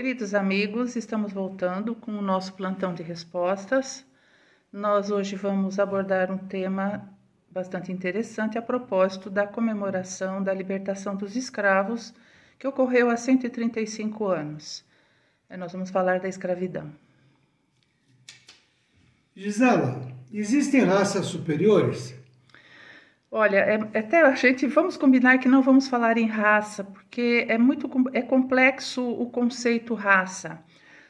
Queridos amigos, estamos voltando com o nosso plantão de respostas. Nós hoje vamos abordar um tema bastante interessante a propósito da comemoração da libertação dos escravos que ocorreu há 135 anos. É, nós vamos falar da escravidão. Gisela, existem raças superiores? Olha, é, até a gente vamos combinar que não vamos falar em raça, porque é muito é complexo o conceito raça.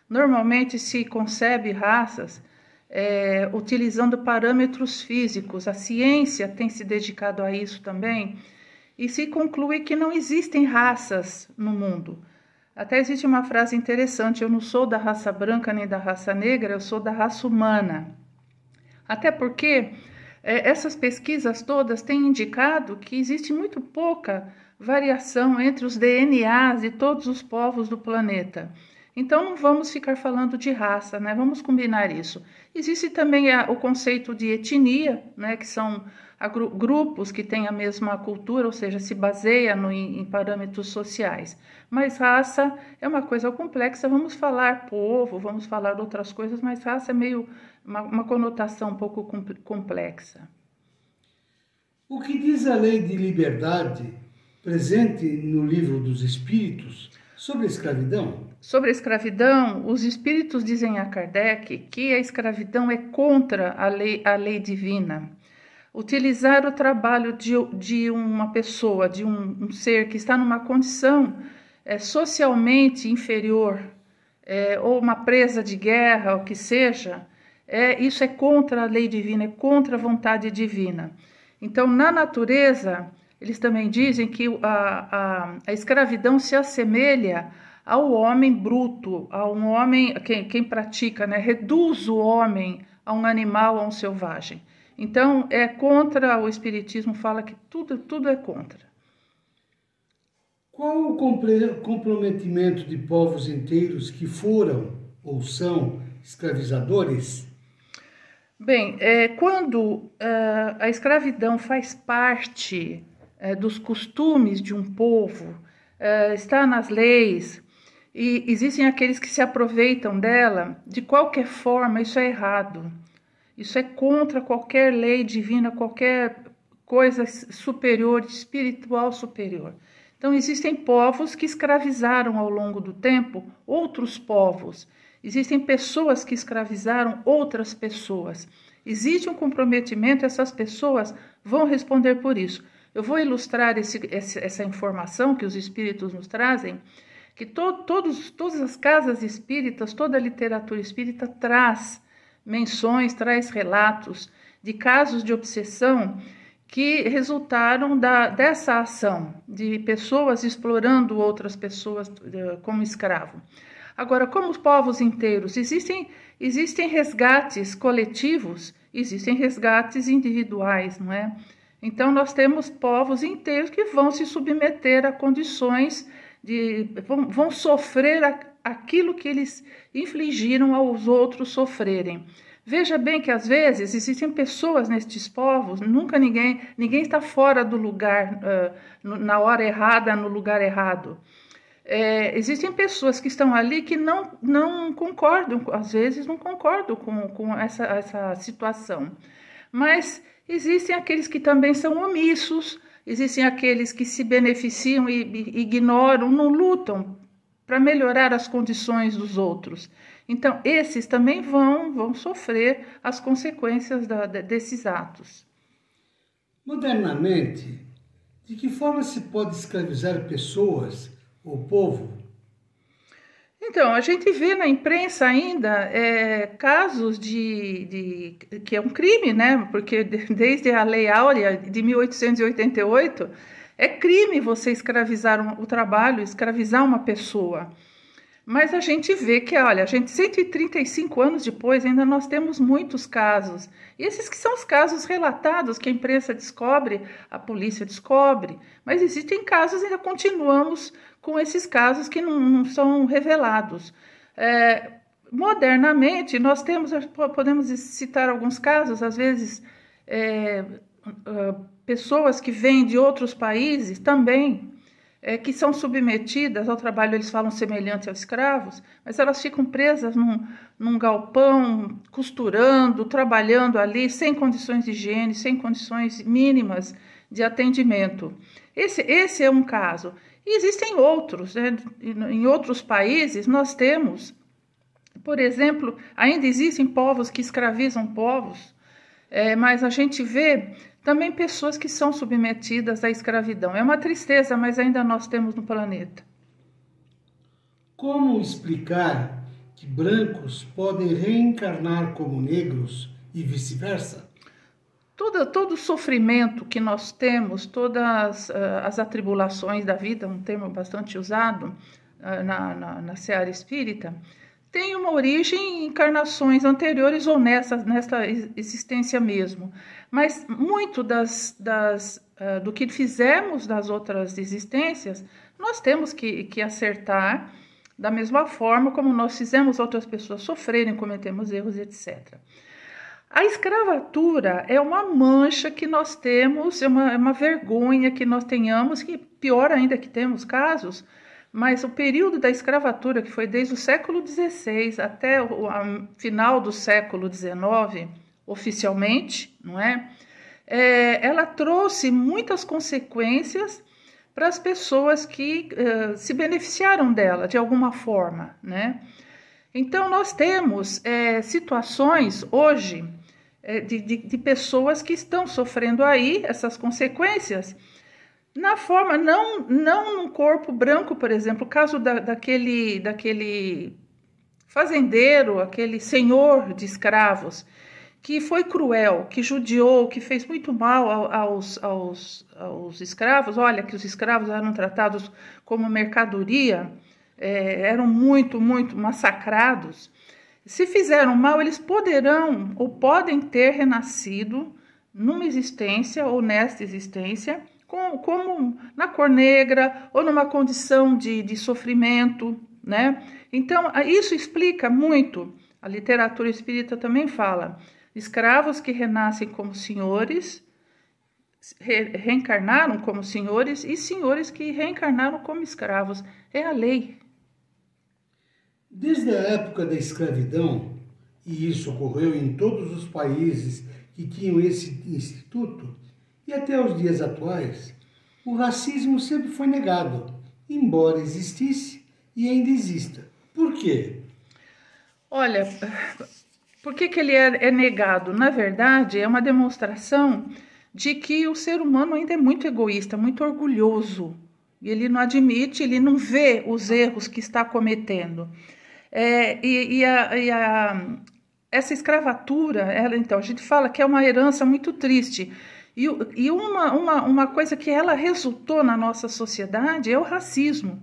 Normalmente se concebe raças é, utilizando parâmetros físicos. A ciência tem se dedicado a isso também e se conclui que não existem raças no mundo. Até existe uma frase interessante: eu não sou da raça branca nem da raça negra, eu sou da raça humana. Até porque é, essas pesquisas todas têm indicado que existe muito pouca variação entre os DNAs de todos os povos do planeta. Então não vamos ficar falando de raça, né? Vamos combinar isso. Existe também o conceito de etnia, né? Que são grupos que têm a mesma cultura, ou seja, se baseia no, em, em parâmetros sociais. Mas raça é uma coisa complexa, vamos falar povo, vamos falar outras coisas, mas raça é meio uma, uma conotação um pouco complexa. O que diz a lei de liberdade presente no livro dos Espíritos sobre a escravidão? Sobre a escravidão, os espíritos dizem a Kardec que a escravidão é contra a lei, a lei divina utilizar o trabalho de, de uma pessoa, de um, um, ser que está numa condição é, socialmente inferior, é, ou uma presa de guerra, o que seja, é, isso é contra a lei divina, é contra a vontade divina. Então, na natureza, eles também dizem que a, a, a escravidão se assemelha ao homem bruto, a um homem, quem, quem pratica, né, reduz o homem a um animal, a um selvagem. Então, é contra, o Espiritismo fala que tudo, tudo é contra. Qual o comprometimento de povos inteiros que foram ou são escravizadores? Bem, é, quando é, a escravidão faz parte é, dos costumes de um povo, é, está nas leis, e existem aqueles que se aproveitam dela, de qualquer forma, isso é errado. Isso é contra qualquer lei divina, qualquer coisa superior, espiritual superior. Então, existem povos que escravizaram ao longo do tempo outros povos. Existem pessoas que escravizaram outras pessoas. Existe um comprometimento, essas pessoas vão responder por isso. Eu vou ilustrar esse, essa informação que os espíritos nos trazem, que to, todos, todas as casas espíritas, toda a literatura espírita traz menções, traz relatos de casos de obsessão que resultaram da, dessa ação de pessoas explorando outras pessoas eh, como escravo. Agora, como os povos inteiros, existem, existem resgates coletivos, existem resgates individuais, não é? Então, nós temos povos inteiros que vão se submeter a condições de, vão, vão sofrer a, aquilo que eles infligiram aos outros sofrerem. Veja bem que às vezes existem pessoas nestes povos, nunca ninguém, ninguém está fora do lugar, uh, na hora errada, no lugar errado. É, existem pessoas que estão ali que não, não concordam, às vezes não concordam com, com essa, essa situação. Mas existem aqueles que também são omissos, Existem aqueles que se beneficiam e ignoram, não lutam para melhorar as condições dos outros. Então, esses também vão, vão sofrer as consequências da, desses atos. Modernamente, de que forma se pode escravizar pessoas ou povo então, a gente vê na imprensa ainda é, casos de, de, que é um crime, né? Porque desde a Lei Áurea de 1888 é crime você escravizar um, o trabalho, escravizar uma pessoa. Mas a gente vê que, olha, a gente 135 anos depois ainda nós temos muitos casos. E esses que são os casos relatados que a imprensa descobre, a polícia descobre, mas existem casos ainda continuamos com esses casos que não, não são revelados. É, modernamente, nós temos, podemos citar alguns casos, às vezes, é, ah, pessoas que vêm de outros países também, é, que são submetidas ao trabalho, eles falam semelhante aos escravos, mas elas ficam presas num, num galpão, costurando, trabalhando ali, sem condições de higiene, sem condições mínimas de atendimento. Esse, esse é um caso. E existem outros, né? em outros países nós temos, por exemplo, ainda existem povos que escravizam povos, é, mas a gente vê também pessoas que são submetidas à escravidão. É uma tristeza, mas ainda nós temos no planeta. Como explicar que brancos podem reencarnar como negros e vice-versa? todo, todo sofrimento que nós temos, todas eh, as atribulações da vida, um termo bastante usado eh, na, na, na seara espírita, tem uma origem em encarnações anteriores ou nessa, nessa existência mesmo. Mas muito das, das, eh, do que fizemos das outras existências, nós temos que, que acertar da mesma forma como nós fizemos outras pessoas sofrerem, cometemos erros, etc. A escravatura é uma mancha que nós temos, é uma, é uma vergonha que nós tenhamos, que pior ainda que temos casos, mas o período da escravatura, que foi desde o século XVI até o final do século XIX, oficialmente, não é? é ela trouxe muitas consequências para as pessoas que uh, se beneficiaram dela de alguma forma, né? Então, nós temos é, situações hoje é, de, de, de pessoas que estão sofrendo aí essas consequências na forma, não, não no corpo branco, por exemplo, o caso da, daquele, daquele fazendeiro, aquele senhor de escravos, que foi cruel, que judiou, que fez muito mal aos, aos, aos escravos. Olha, que os escravos eram tratados como mercadoria, é, eram muito, muito massacrados. Se fizeram mal, eles poderão ou podem ter renascido numa existência ou nesta existência, com, como na cor negra ou numa condição de, de sofrimento, né? Então, isso explica muito. A literatura espírita também fala: escravos que renascem como senhores, re reencarnaram como senhores, e senhores que reencarnaram como escravos. É a lei, Desde a época da escravidão, e isso ocorreu em todos os países que tinham esse instituto, e até os dias atuais, o racismo sempre foi negado, embora existisse e ainda exista. Por quê? Olha, por que, que ele é, é, negado? Na verdade, é uma demonstração de que o ser humano ainda é muito egoísta, muito orgulhoso. e Ele não admite, ele não vê os erros que está cometendo. É, e, e, a, e a, essa escravatura, ela, então, a gente fala que é uma herança muito triste. E, e uma, uma, uma coisa que ela resultou na nossa sociedade é o racismo.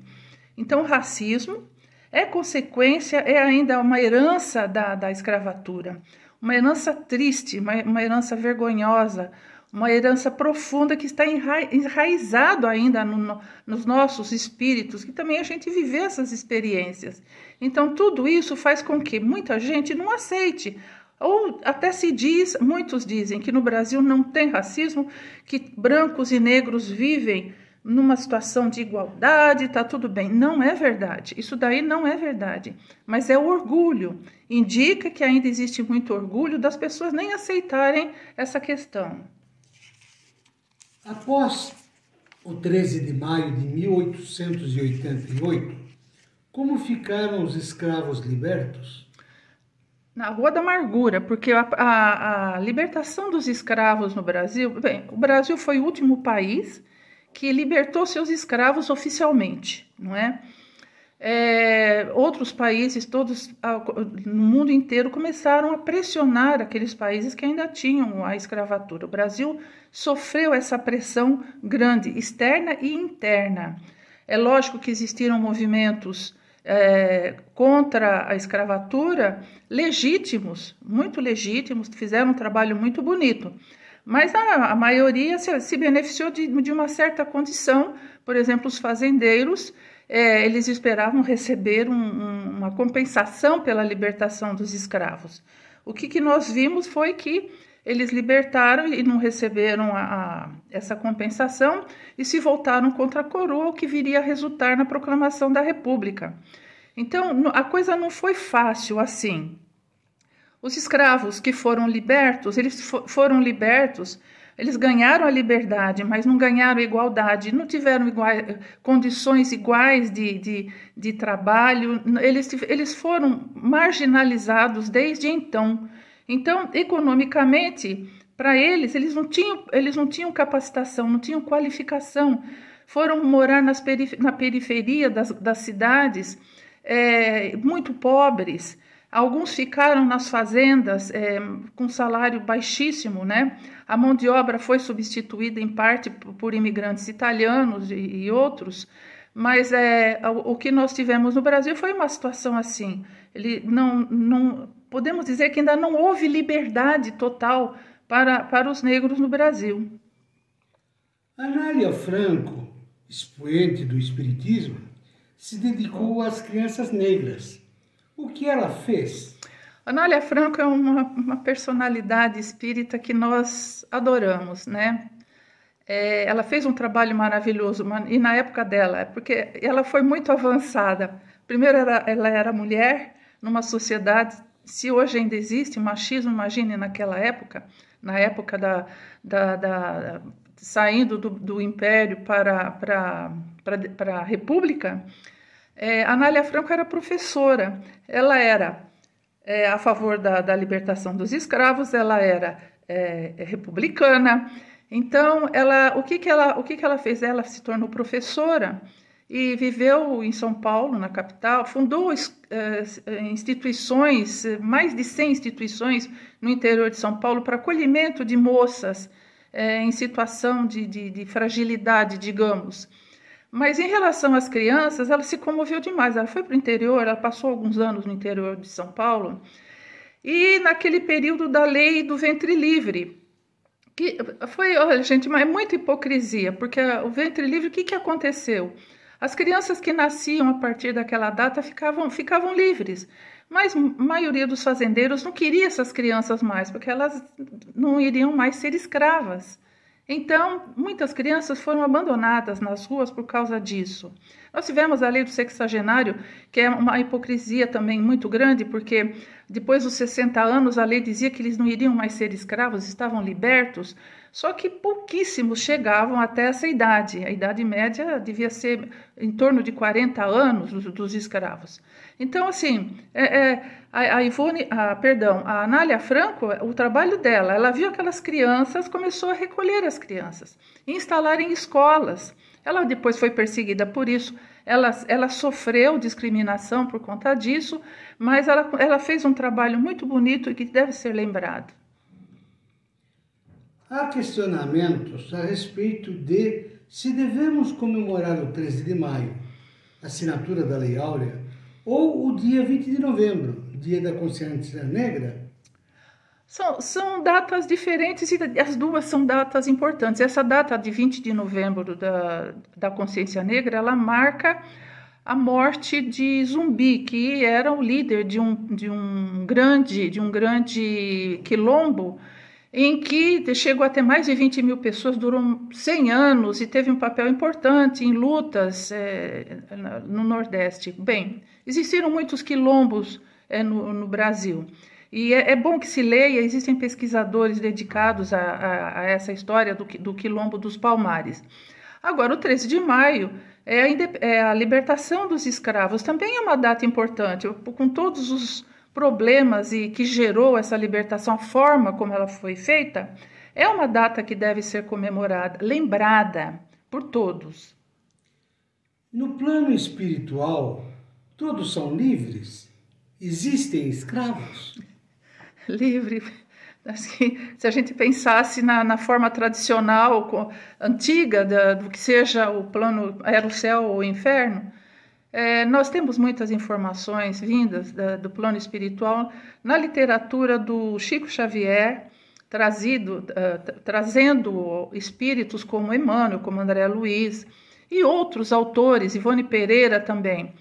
Então, o racismo é consequência, é ainda uma herança da, da escravatura, uma herança triste, uma, uma herança vergonhosa, uma herança profunda que está enraizado ainda no, no, nos nossos espíritos, que também a gente vive essas experiências. Então, tudo isso faz com que muita gente não aceite. Ou até se diz, muitos dizem que no Brasil não tem racismo, que brancos e negros vivem numa situação de igualdade, está tudo bem. Não é verdade. Isso daí não é verdade. Mas é o orgulho. Indica que ainda existe muito orgulho das pessoas nem aceitarem essa questão. Após o 13 de maio de 1888, como ficaram os escravos libertos? Na Rua da Amargura, porque a, a, a libertação dos escravos no Brasil. Bem, o Brasil foi o último país que libertou seus escravos oficialmente, não é? é, outros países, todos no mundo inteiro, começaram a pressionar aqueles países que ainda tinham a escravatura. O Brasil sofreu essa pressão grande, externa e interna. É lógico que existiram movimentos é, contra a escravatura legítimos, muito legítimos, fizeram um trabalho muito bonito. Mas a, a maioria se, se beneficiou de, de, uma certa condição, por exemplo, os fazendeiros, é, eles esperavam receber um, um, uma compensação pela libertação dos escravos. O que, que nós vimos foi que eles libertaram e não receberam a, a, essa compensação e se voltaram contra a coroa, o que viria a resultar na proclamação da República. Então, a coisa não foi fácil assim. Os escravos que foram libertos, eles foram libertos, eles ganharam a liberdade, mas não ganharam igualdade, não tiveram iguais, condições iguais de, de, de trabalho, eles, eles foram marginalizados desde então. Então, economicamente, para eles, eles não, tinham, eles não tinham capacitação, não tinham qualificação, foram morar nas perif na periferia das, das cidades, é, muito pobres Alguns ficaram nas fazendas é, com salário baixíssimo, né? A mão de obra foi substituída em parte por imigrantes italianos e, e outros, mas é, o, o, que nós tivemos no Brasil foi uma situação assim. Ele não, não podemos dizer que ainda não houve liberdade total para, para os negros no Brasil. Anália Franco, expoente do Espiritismo, se dedicou às crianças negras o que ela fez? Anália Franco é uma, uma personalidade espírita que nós adoramos, né? É, ela fez um trabalho maravilhoso, e na época dela, porque ela foi muito avançada. Primeiro, ela, ela era mulher numa sociedade, se hoje ainda existe machismo, imagine naquela época, na época da, da, da saindo do, do império para, para, para, para a república, é, Anália Franco era professora, ela era é, a favor da, da, libertação dos escravos, ela era é, é, republicana. Então, ela, o, que, que, ela, o que, que ela fez? Ela se tornou professora e viveu em São Paulo, na capital, fundou é, instituições, mais de 100 instituições no interior de São Paulo para acolhimento de moças é, em situação de, de, de fragilidade, digamos. Mas em relação às crianças, ela se comoveu demais. Ela foi para o interior, ela passou alguns anos no interior de São Paulo, e naquele período da lei do ventre livre. Que foi, olha, gente, mas é muita hipocrisia, porque o ventre livre, o que, que aconteceu? As crianças que nasciam a partir daquela data ficavam, ficavam livres, mas a maioria dos fazendeiros não queria essas crianças mais, porque elas não iriam mais ser escravas. Então, muitas crianças foram abandonadas nas ruas por causa disso. Nós tivemos a lei do sexagenário, que é uma hipocrisia também muito grande, porque depois dos 60 anos a lei dizia que eles não iriam mais ser escravos, estavam libertos, só que pouquíssimos chegavam até essa idade. A idade média devia ser em torno de 40 anos dos, dos escravos. Então, assim, é, é, a, a, Ivone, a, perdão, a Anália Franco, o trabalho dela, ela viu aquelas crianças, começou a recolher as crianças, instalar em escolas. Ela depois foi perseguida por isso. Ela, ela sofreu discriminação por conta disso, mas ela, ela fez um trabalho muito bonito e que deve ser lembrado. Há questionamentos a respeito de se devemos comemorar o 13 de maio, assinatura da Lei Áurea, ou o dia 20 de novembro, dia da consciência negra? São, são datas diferentes e as duas são datas importantes. Essa data de 20 de novembro da, da consciência negra, ela marca a morte de Zumbi, que era o líder de um, de um grande de um grande quilombo em que chegou até mais de 20 mil pessoas, durou 100 anos e teve um papel importante em lutas é, no Nordeste. Bem, existiram muitos quilombos é, no, no, Brasil. E é, é, bom que se leia, existem pesquisadores dedicados a, a, a essa história do, do, quilombo dos Palmares. Agora, o 13 de maio é a, é a libertação dos escravos, também é uma data importante, com todos os problemas e que gerou essa libertação, a forma como ela foi feita, é uma data que deve ser comemorada, lembrada por todos. No plano espiritual, todos são livres? Existem escravos? Livre. Assim, se a gente pensasse na, na forma tradicional, antiga, da, do que seja o plano, era o céu ou o inferno, é, nós temos muitas informações vindas da, do plano espiritual na literatura do Chico Xavier, trazido, uh, trazendo espíritos como Emmanuel, como André Luiz e outros autores, Ivone Pereira também.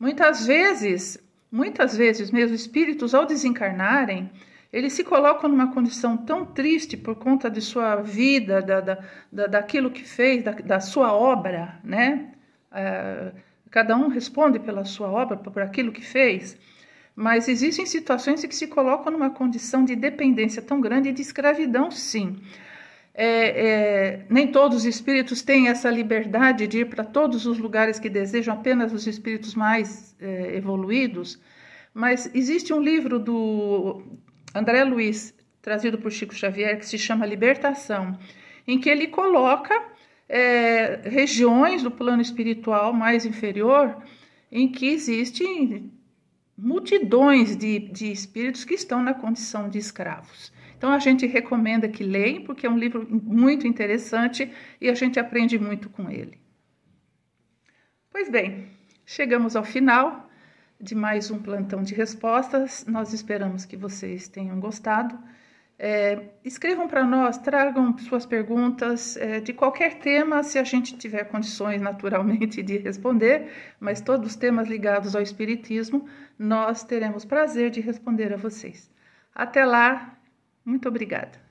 Muitas vezes, muitas vezes mesmo, espíritos ao desencarnarem, eles se colocam numa condição tão triste por conta de sua vida, da, da, da daquilo que fez, da, da sua obra, né? Uh, Cada um responde pela sua obra, por aquilo que fez, mas existem situações em que se colocam numa condição de dependência tão grande e de escravidão, sim. É, é, nem todos os espíritos têm essa liberdade de ir para todos os lugares que desejam, apenas os espíritos mais é, evoluídos. Mas existe um livro do André Luiz, trazido por Chico Xavier, que se chama Libertação, em que ele coloca é, regiões do plano espiritual mais inferior em que existem multidões de, de espíritos que estão na condição de escravos. Então a gente recomenda que leiam, porque é um livro muito interessante e a gente aprende muito com ele. Pois bem, chegamos ao final de mais um plantão de respostas. Nós esperamos que vocês tenham gostado. É, escrevam para nós, tragam suas perguntas é, de qualquer tema, se a gente tiver condições, naturalmente, de responder, mas todos os temas ligados ao Espiritismo, nós teremos prazer de responder a vocês. Até lá, muito obrigada.